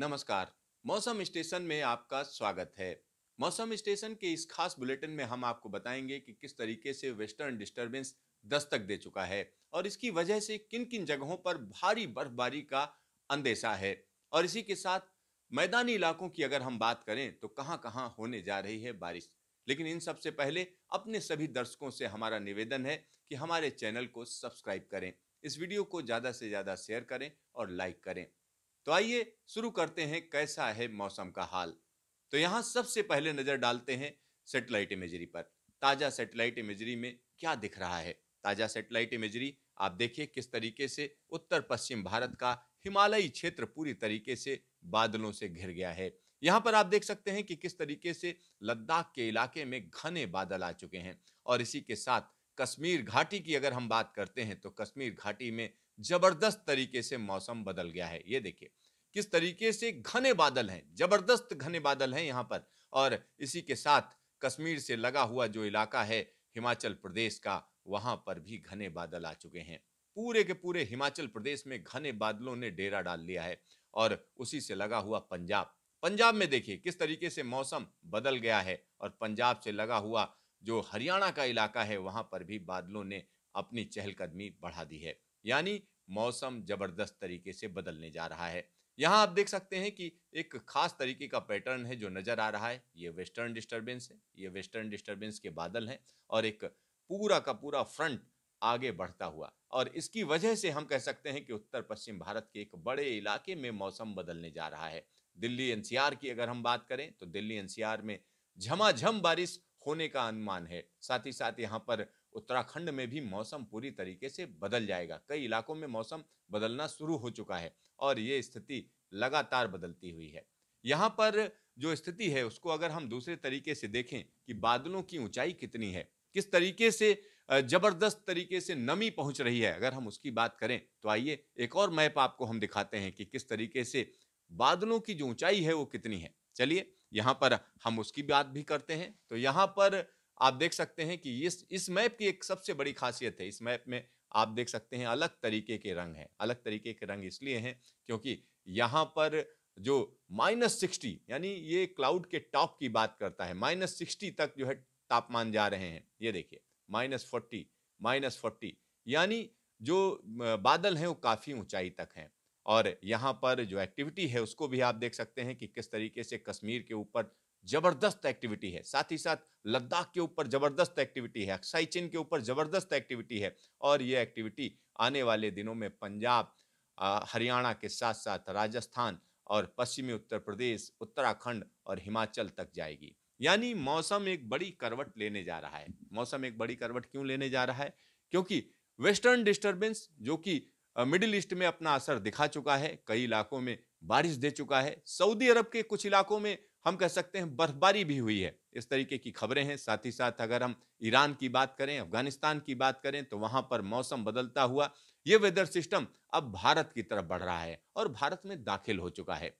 नमस्कार मौसम स्टेशन में आपका स्वागत है मौसम स्टेशन के इस खास बुलेटिन में हम आपको बताएंगे कि किस तरीके से वेस्टर्न डिस्टरबेंस दस्तक दे चुका है और इसकी वजह से किन किन जगहों पर भारी बर्फबारी का अंदेशा है और इसी के साथ मैदानी इलाकों की अगर हम बात करें तो कहाँ कहाँ होने जा रही है बारिश लेकिन इन सबसे पहले अपने सभी दर्शकों से हमारा निवेदन है कि हमारे चैनल को सब्सक्राइब करें इस वीडियो को ज़्यादा से ज़्यादा शेयर करें और लाइक करें तो आइए शुरू करते हैं कैसा है मौसम का हाल तो यहाँ सबसे पहले नज़र डालते हैं सेटेलाइट इमेजरी पर ताज़ा सेटेलाइट इमेजरी में क्या दिख रहा है ताज़ा सेटेलाइट इमेजरी आप देखिए किस तरीके से उत्तर पश्चिम भारत का हिमालयी क्षेत्र पूरी तरीके से बादलों से घिर गया है यहाँ पर आप देख सकते हैं कि किस तरीके से लद्दाख के इलाके में घने बादल आ चुके हैं और इसी के साथ कश्मीर घाटी की अगर हम बात करते हैं तो कश्मीर घाटी में जबरदस्त तरीके से मौसम बदल गया है ये देखिए किस तरीके से घने बादल हैं जबरदस्त घने बादल हैं यहाँ पर और इसी के साथ कश्मीर से लगा हुआ जो इलाका है हिमाचल प्रदेश का वहां पर भी घने बादल आ चुके हैं पूरे के पूरे हिमाचल प्रदेश में घने बादलों ने डेरा डाल लिया है और उसी से लगा हुआ पंजाब पंजाब में देखिए किस तरीके से मौसम बदल गया है और पंजाब से लगा हुआ जो हरियाणा का इलाका है वहां पर भी बादलों ने अपनी चहलकदमी बढ़ा दी है यानी मौसम जबरदस्त तरीके से बदलने जा रहा है यहाँ आप देख सकते हैं कि एक खास तरीके का पैटर्न है जो नज़र आ रहा है ये वेस्टर्न डिस्टर्बेंस है ये वेस्टर्न डिस्टर्बेंस के बादल हैं और एक पूरा का पूरा फ्रंट आगे बढ़ता हुआ और इसकी वजह से हम कह सकते हैं कि उत्तर पश्चिम भारत के एक बड़े इलाके में मौसम बदलने जा रहा है दिल्ली एनसीआर की अगर हम बात करें तो दिल्ली एनसीआर में झमाझम जम बारिश होने का अनुमान है साथ ही साथ यहाँ पर उत्तराखंड में भी मौसम पूरी तरीके से बदल जाएगा कई इलाकों में मौसम बदलना शुरू हो चुका है और ये स्थिति लगातार बदलती हुई है यहाँ पर जो स्थिति है उसको अगर हम दूसरे तरीके से देखें कि बादलों की ऊंचाई कितनी है किस तरीके से जबरदस्त तरीके से नमी पहुंच रही है अगर हम उसकी बात करें तो आइए एक और मैप आपको हम दिखाते हैं कि किस तरीके से बादलों की जो ऊंचाई है वो कितनी है चलिए यहाँ पर हम उसकी बात भी करते हैं तो यहाँ पर आप देख सकते हैं कि इस इस मैप की एक सबसे बड़ी खासियत है इस मैप में आप देख सकते हैं अलग तरीके के रंग हैं अलग तरीके के रंग इसलिए हैं क्योंकि यहाँ पर जो माइनस सिक्सटी यानी ये क्लाउड के टॉप की बात करता है माइनस सिक्सटी तक जो है तापमान जा रहे हैं ये देखिए माइनस फोर्टी माइनस फोर्टी यानी जो बादल हैं वो काफ़ी ऊंचाई तक हैं और यहाँ पर जो एक्टिविटी है उसको भी आप देख सकते हैं कि किस तरीके से कश्मीर के ऊपर जबरदस्त एक्टिविटी है साथ ही साथ लद्दाख के ऊपर जबरदस्त एक्टिविटी है अक्साई के ऊपर जबरदस्त एक्टिविटी है और ये एक्टिविटी आने वाले दिनों में पंजाब हरियाणा के साथ साथ राजस्थान और पश्चिमी उत्तर प्रदेश उत्तराखंड और हिमाचल तक जाएगी यानी मौसम एक बड़ी करवट लेने जा रहा है मौसम एक बड़ी करवट क्यों लेने जा रहा है क्योंकि वेस्टर्न डिस्टर्बेंस जो कि मिडिल ईस्ट में अपना असर दिखा चुका है कई इलाकों में बारिश दे चुका है सऊदी अरब के कुछ इलाकों में हम कह सकते हैं बर्फबारी भी हुई है इस तरीके की खबरें हैं साथ ही साथ अगर हम ईरान की बात करें अफगानिस्तान की बात करें तो वहां पर मौसम बदलता हुआ ये वेदर सिस्टम अब भारत की तरफ बढ़ रहा है और भारत में दाखिल हो चुका है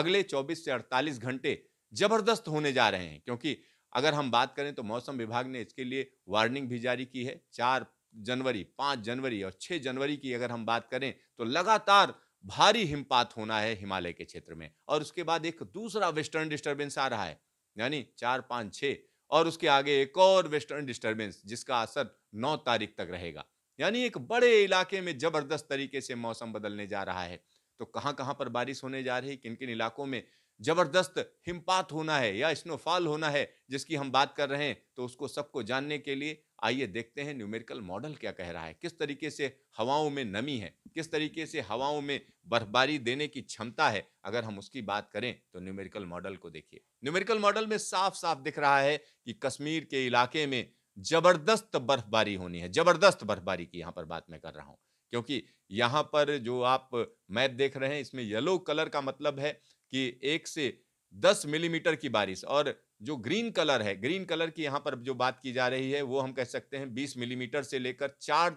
अगले 24 से 48 घंटे जबरदस्त होने जा रहे हैं क्योंकि अगर हम बात करें तो मौसम विभाग ने इसके लिए वार्निंग भी जारी की है चार जनवरी पाँच जनवरी और छः जनवरी की अगर हम बात करें तो लगातार भारी हिमपात होना है हिमालय के क्षेत्र में और उसके बाद एक दूसरा वेस्टर्न डिस्टर्बेंस आ रहा है यानी चार पाँच छः और उसके आगे एक और वेस्टर्न डिस्टर्बेंस जिसका असर नौ तारीख तक रहेगा यानी एक बड़े इलाके में जबरदस्त तरीके से मौसम बदलने जा रहा है तो कहाँ कहाँ पर बारिश होने जा रही है किन किन इलाकों में जबरदस्त हिमपात होना है या स्नोफॉल होना है जिसकी हम बात कर रहे हैं तो उसको सबको जानने के लिए आइए देखते हैं न्यूमेरिकल मॉडल क्या कह रहा है किस तरीके से हवाओं में नमी है किस तरीके से हवाओं में बर्फबारी देने की क्षमता है अगर हम उसकी बात करें तो न्यूमेरिकल मॉडल को देखिए न्यूमेरिकल मॉडल में साफ साफ दिख रहा है कि कश्मीर के इलाके में जबरदस्त बर्फबारी होनी है जबरदस्त बर्फबारी की यहाँ पर बात मैं कर रहा हूँ क्योंकि यहाँ पर जो आप मैप देख रहे हैं इसमें येलो कलर का मतलब है कि एक से दस मिलीमीटर की बारिश और जो ग्रीन कलर है ग्रीन कलर की यहाँ पर जो बात की जा रही है वो हम कह सकते हैं 20 मिलीमीटर से लेकर चार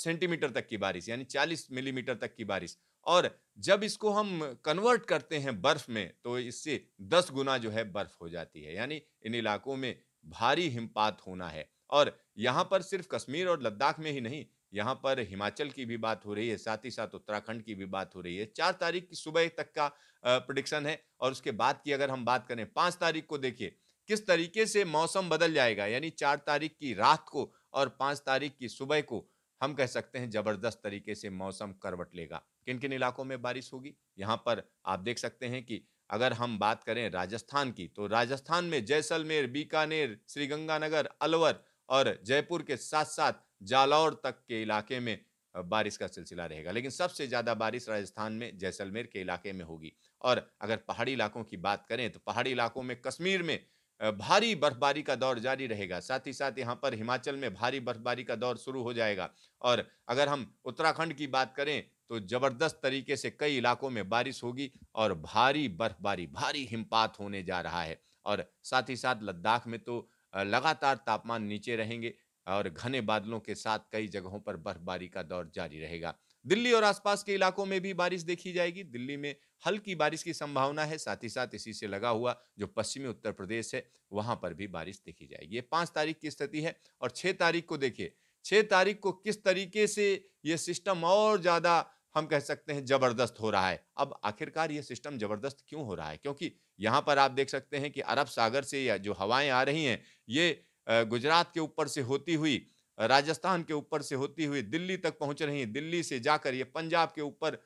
सेंटीमीटर तक की बारिश यानी 40 मिलीमीटर तक की बारिश और जब इसको हम कन्वर्ट करते हैं बर्फ़ में तो इससे 10 गुना जो है बर्फ़ हो जाती है यानी इन इलाकों में भारी हिमपात होना है और यहाँ पर सिर्फ कश्मीर और लद्दाख में ही नहीं यहाँ पर हिमाचल की भी बात हो रही है साथ ही साथ उत्तराखंड की भी बात हो रही है चार तारीख की सुबह तक का प्रडिक्शन है और उसके बाद की अगर हम बात करें पाँच तारीख को देखिए किस तरीके से मौसम बदल जाएगा यानी चार तारीख की रात को और पाँच तारीख की सुबह को हम कह सकते हैं जबरदस्त तरीके से मौसम करवट लेगा किन किन इलाकों में बारिश होगी यहाँ पर आप देख सकते हैं कि अगर हम बात करें राजस्थान की तो राजस्थान में जैसलमेर बीकानेर श्रीगंगानगर अलवर और जयपुर के साथ साथ जालौर तक के इलाके में बारिश का सिलसिला रहेगा लेकिन सबसे ज़्यादा बारिश राजस्थान में जैसलमेर के इलाके में होगी और अगर पहाड़ी इलाकों की बात करें तो पहाड़ी इलाकों में कश्मीर में भारी बर्फबारी का दौर जारी रहेगा साथ ही साथ यहाँ पर हिमाचल में भारी बर्फबारी का दौर शुरू हो जाएगा और अगर हम उत्तराखंड की बात करें तो जबरदस्त तरीके से कई इलाकों में बारिश होगी और भारी बर्फबारी भारी हिमपात होने जा रहा है और साथ ही साथ लद्दाख में तो लगातार तापमान नीचे रहेंगे और घने बादलों के साथ कई जगहों पर बर्फबारी का दौर जारी रहेगा दिल्ली और आसपास के इलाकों में भी बारिश देखी जाएगी दिल्ली में हल्की बारिश की संभावना है साथ ही साथ इसी से लगा हुआ जो पश्चिमी उत्तर प्रदेश है वहां पर भी बारिश देखी जाएगी ये पांच तारीख की स्थिति है और छह तारीख को देखिए छह तारीख को किस तरीके से ये सिस्टम और ज्यादा हम कह सकते हैं जबरदस्त हो रहा है अब आखिरकार ये सिस्टम जबरदस्त क्यों हो रहा है क्योंकि यहाँ पर आप देख सकते हैं कि अरब सागर से या जो हवाएं आ रही हैं ये गुजरात के ऊपर से होती हुई राजस्थान के ऊपर से होती हुई दिल्ली तक पहुंच रही हैं दिल्ली से जाकर ये पंजाब के ऊपर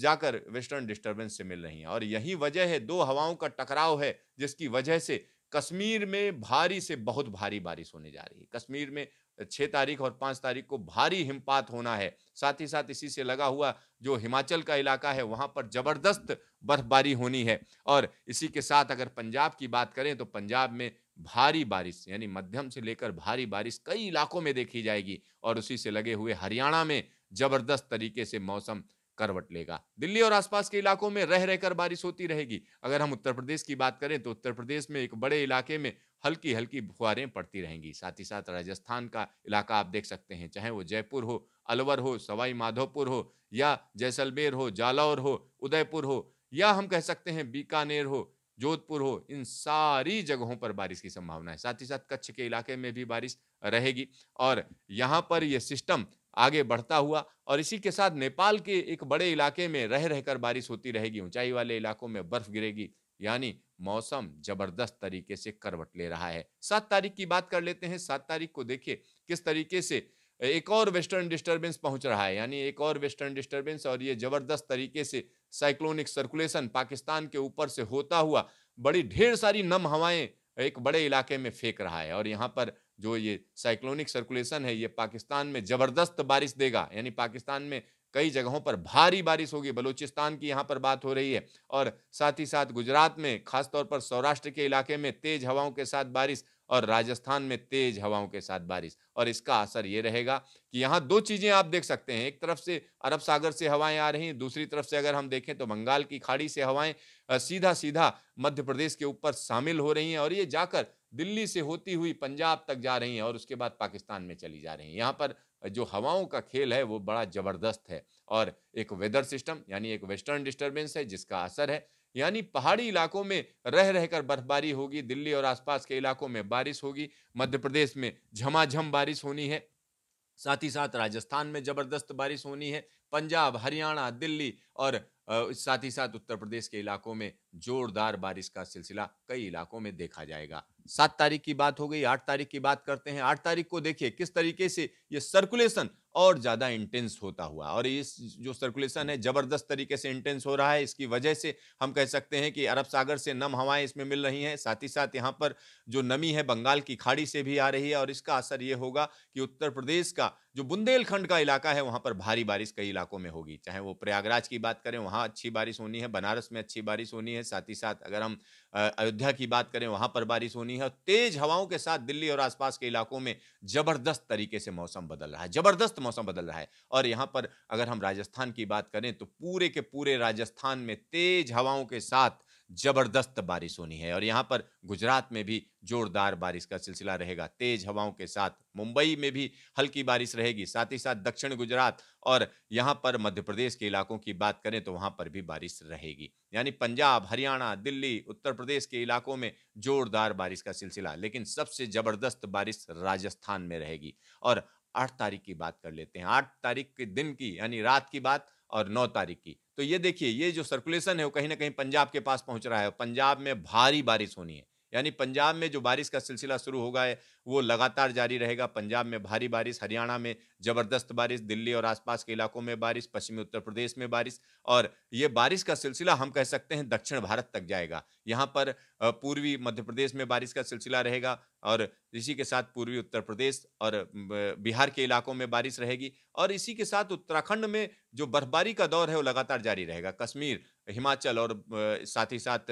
जाकर वेस्टर्न डिस्टरबेंस से मिल रही हैं और यही वजह है दो हवाओं का टकराव है जिसकी वजह से कश्मीर में भारी से बहुत भारी बारिश होने जा रही है कश्मीर में छः तारीख और पाँच तारीख को भारी हिमपात होना है साथ ही साथ इसी से लगा हुआ जो हिमाचल का इलाका है वहाँ पर ज़बरदस्त बर्फबारी होनी है और इसी के साथ अगर पंजाब की बात करें तो पंजाब में भारी बारिश यानी मध्यम से लेकर भारी बारिश कई इलाकों में देखी जाएगी और उसी से लगे हुए हरियाणा में ज़बरदस्त तरीके से मौसम करवट लेगा दिल्ली और आसपास के इलाकों में रह रहकर बारिश होती रहेगी अगर हम उत्तर प्रदेश की बात करें तो उत्तर प्रदेश में एक बड़े इलाके में हल्की हल्की फुहारें पड़ती रहेंगी साथ ही साथ राजस्थान का इलाका आप देख सकते हैं चाहे वो जयपुर हो अलवर हो सवाई माधोपुर हो या जैसलमेर हो जालौर हो उदयपुर हो या हम कह सकते हैं बीकानेर हो जोधपुर हो इन सारी जगहों पर बारिश की संभावना है साथ ही साथ कच्छ के इलाके में भी बारिश रहेगी और यहाँ पर यह सिस्टम आगे बढ़ता हुआ और इसी के साथ नेपाल के एक बड़े इलाके में रह रहकर बारिश होती रहेगी ऊंचाई वाले इलाकों में बर्फ गिरेगी यानी मौसम जबरदस्त तरीके से करवट ले रहा है सात तारीख की बात कर लेते हैं सात तारीख को देखिए किस तरीके से एक और वेस्टर्न डिस्टर्बेंस पहुंच रहा है यानी एक और वेस्टर्न डिस्टर्बेंस और ये जबरदस्त तरीके से साइक्लोनिक सर्कुलेशन पाकिस्तान के ऊपर से होता हुआ बड़ी ढेर सारी नम हवाएं एक बड़े इलाके में फेंक रहा है और यहाँ पर जो ये साइक्लोनिक सर्कुलेशन है ये पाकिस्तान में ज़बरदस्त बारिश देगा यानी पाकिस्तान में कई जगहों पर भारी बारिश होगी बलूचिस्तान की यहाँ पर बात हो रही है और साथ ही साथ गुजरात में खासतौर पर सौराष्ट्र के इलाके में तेज हवाओं के साथ बारिश और राजस्थान में तेज हवाओं के साथ बारिश और इसका असर ये रहेगा कि यहाँ दो चीज़ें आप देख सकते हैं एक तरफ से अरब सागर से हवाएं आ रही हैं दूसरी तरफ से अगर हम देखें तो बंगाल की खाड़ी से हवाएं सीधा सीधा मध्य प्रदेश के ऊपर शामिल हो रही हैं और ये जाकर दिल्ली से होती हुई पंजाब तक जा रही हैं और उसके बाद पाकिस्तान में चली जा रही हैं यहाँ पर जो हवाओं का खेल है वो बड़ा ज़बरदस्त है और एक वेदर सिस्टम यानी एक वेस्टर्न डिस्टर्बेंस है जिसका असर है यानी पहाड़ी इलाकों में रह रहकर बर्फबारी होगी दिल्ली और आसपास के इलाकों में बारिश होगी मध्य प्रदेश में झमाझम बारिश होनी है साथ ही साथ राजस्थान में ज़बरदस्त बारिश होनी है पंजाब हरियाणा दिल्ली और साथ ही साथ उत्तर प्रदेश के इलाकों में जोरदार बारिश का सिलसिला कई इलाकों में देखा जाएगा सात तारीख की बात हो गई आठ तारीख की बात करते हैं आठ तारीख को देखिए किस तरीके से ये सर्कुलेशन और ज्यादा इंटेंस होता हुआ और इस जो सर्कुलेशन है जबरदस्त तरीके से इंटेंस हो रहा है इसकी वजह से हम कह सकते हैं कि अरब सागर से नम हवाएं इसमें मिल रही हैं साथ ही साथ यहाँ पर जो नमी है बंगाल की खाड़ी से भी आ रही है और इसका असर ये होगा कि उत्तर प्रदेश का जो बुंदेलखंड का इलाका है वहाँ पर भारी बारिश कई इलाकों में होगी चाहे वो प्रयागराज की बात करें वहाँ अच्छी बारिश होनी है बनारस में अच्छी बारिश होनी है साथ ही साथ अगर हम अयोध्या की बात करें वहाँ पर बारिश होनी है और तेज हवाओं के साथ दिल्ली और आसपास के इलाकों में जबरदस्त तरीके से मौसम बदल रहा है जबरदस्त मौसम बदल रहा है और यहाँ पर अगर हम राजस्थान की बात करें तो पूरे के पूरे राजस्थान में तेज हवाओं के साथ जबरदस्त बारिश होनी है और यहाँ पर गुजरात में भी जोरदार बारिश का सिलसिला रहेगा तेज हवाओं के साथ मुंबई में भी हल्की बारिश रहेगी साथ ही साथ दक्षिण गुजरात और यहाँ पर मध्य प्रदेश के इलाकों की बात करें तो वहाँ पर भी बारिश रहेगी यानी पंजाब हरियाणा दिल्ली उत्तर प्रदेश के इलाकों में जोरदार बारिश का सिलसिला लेकिन सबसे जबरदस्त बारिश राजस्थान में रहेगी और आठ तारीख की बात कर लेते हैं आठ तारीख के दिन की यानी रात की बात और नौ तारीख की तो ये देखिए ये जो सर्कुलेशन है वो कहीं ना कहीं पंजाब के पास पहुंच रहा है पंजाब में भारी बारिश होनी है यानी पंजाब में जो बारिश का सिलसिला शुरू होगा है वो लगातार जारी रहेगा पंजाब में भारी बारिश हरियाणा में ज़बरदस्त बारिश दिल्ली और आसपास के इलाकों में बारिश पश्चिमी उत्तर प्रदेश में बारिश और ये बारिश का सिलसिला हम कह सकते हैं दक्षिण भारत तक जाएगा यहाँ पर पूर्वी मध्य प्रदेश में बारिश का सिलसिला रहेगा और इसी के साथ पूर्वी उत्तर प्रदेश और बिहार के इलाकों में बारिश रहेगी और इसी के साथ उत्तराखंड में जो बर्फबारी का दौर है वो लगातार जारी रहेगा कश्मीर हिमाचल और साथ ही साथ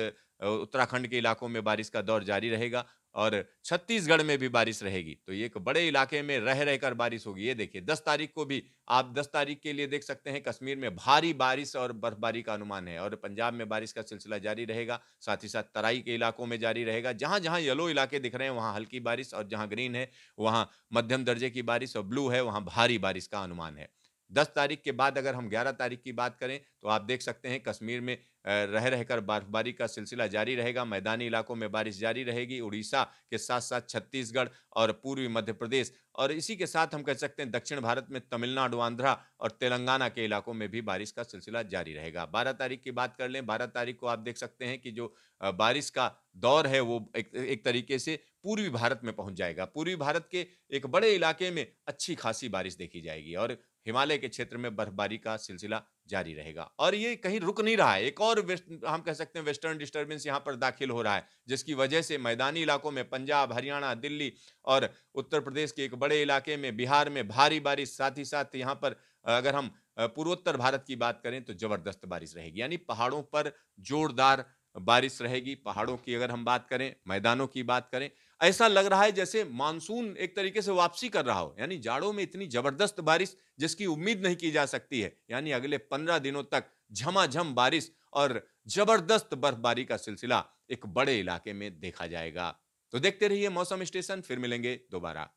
उत्तराखंड के इलाकों में बारिश का दौर जारी रहेगा और छत्तीसगढ़ में भी बारिश रहेगी तो ये एक बड़े इलाके में रह रहकर बारिश होगी ये देखिए दस तारीख को भी आप दस तारीख के लिए देख सकते हैं कश्मीर में भारी बारिश और बर्फबारी का अनुमान है और पंजाब में बारिश का सिलसिला जारी रहेगा साथ ही साथ तराई के इलाकों में जारी रहेगा जहां जहां येलो इलाके दिख रहे हैं वहां हल्की बारिश और जहां ग्रीन है वहां मध्यम दर्जे की बारिश और ब्लू है वहां भारी बारिश का अनुमान है दस तारीख के बाद अगर हम ग्यारह तारीख की बात करें तो आप देख सकते हैं कश्मीर में रह रहकर बर्फबारी का सिलसिला जारी रहेगा मैदानी इलाकों में बारिश जारी रहेगी उड़ीसा के साथ साथ छत्तीसगढ़ और पूर्वी मध्य प्रदेश और इसी के साथ हम कह सकते हैं दक्षिण भारत में तमिलनाडु आंध्रा और तेलंगाना के इलाकों में भी बारिश का सिलसिला जारी रहेगा बारह तारीख की बात कर लें बारह तारीख को आप देख सकते हैं कि जो बारिश का दौर है वो एक, एक तरीके से पूर्वी भारत में पहुंच जाएगा पूर्वी भारत के एक बड़े इलाके में अच्छी खासी बारिश देखी जाएगी और हिमालय के क्षेत्र में बर्फबारी का सिलसिला जारी रहेगा और ये कहीं रुक नहीं रहा है एक और हम कह सकते हैं वेस्टर्न डिस्टर्बेंस यहाँ पर दाखिल हो रहा है जिसकी वजह से मैदानी इलाकों में पंजाब हरियाणा दिल्ली और उत्तर प्रदेश के एक बड़े इलाके में बिहार में भारी बारिश साथ ही साथ यहाँ पर अगर हम पूर्वोत्तर भारत की बात करें तो जबरदस्त बारिश रहेगी यानी पहाड़ों पर जोरदार बारिश रहेगी पहाड़ों की अगर हम बात करें मैदानों की बात करें ऐसा लग रहा है जैसे मानसून एक तरीके से वापसी कर रहा हो यानी जाड़ों में इतनी जबरदस्त बारिश जिसकी उम्मीद नहीं की जा सकती है यानी अगले पंद्रह दिनों तक झमाझम बारिश और जबरदस्त बर्फबारी का सिलसिला एक बड़े इलाके में देखा जाएगा तो देखते रहिए मौसम स्टेशन फिर मिलेंगे दोबारा